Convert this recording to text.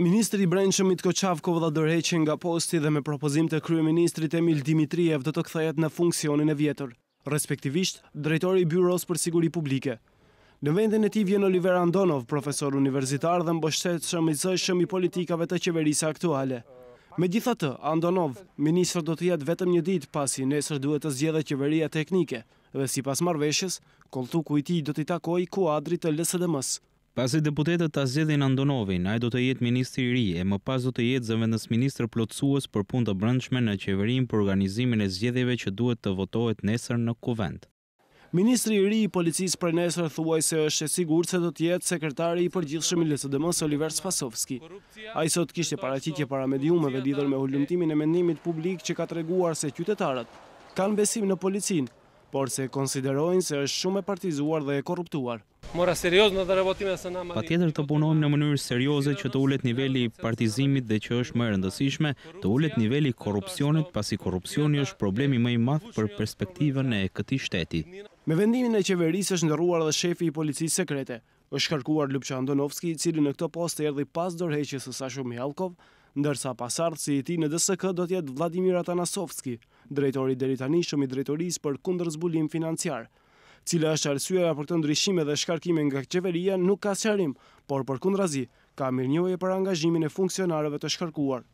Ministri i Brendshëm i Koçav dhe dorëheqi nga posti dhe me propozim të kryeministrit Emil Dimitriev do të kthehet në funksionin e vjetër, respektivisht drejtori i Byros për Siguri Publike. Në vendin e tij vjen Oliver Andonov, profesor universitar dhe mbështetshëm i zë i politikave të qeverisë aktuale. Megjithatë, Andonov, ministrë do të jetë vetëm një ditë pasi nesër duhet të zgjedhë qeveria teknike dhe sipas marrëveshjes, kolltuku i tij do t'i takojë kuadrit të LSDM-s. Pasi deputetët ta zgjedhin Andonovin, ai do të jetë ministri i ri e më pas do të jetë zëvendës ministër plotësues për punë të brendshme në qeverinë për organizimin e zgjedhjeve që duhet të votohet nesër në kuvent. Ministri i ri i policisë për nesër thuaj se është e sigur se do të jetë sekretari i përgjithshëm i lsdm Oliver Spasovski. A i sot kishtë e paracitje para mediumeve lidhër me hullumtimin e mendimit publik që ka treguar se qytetarët kanë besim në policinë por se konsiderojnë se është shumë e partizuar dhe e korruptuar. Pa tjetër të punojmë në mënyrë serioze që të ullet nivelli partizimit dhe që është më rëndësishme, të ullet nivelli korupcionit pasi korupcioni është problemi më i madhë për perspektiven e këti shteti. Me vendimin e qeverisë është ndërruar dhe shefi i policisë sekrete, është karkuar Lupqa Andonovski, cili në këto post e erdi pas dorheqës së Sashu Mjalkov, ndërsa pasardhë si i ti në DSK do tjetë Vladimir Atanasovski, drejtori deritani shumë i drejtoris për kundër zbulim financiar. Cile është arsyeja për të ndryshime dhe shkarkime nga qeveria nuk ka sërim, por për kundrazi, ka mirë për angazhimin e funksionareve të shkarkuar.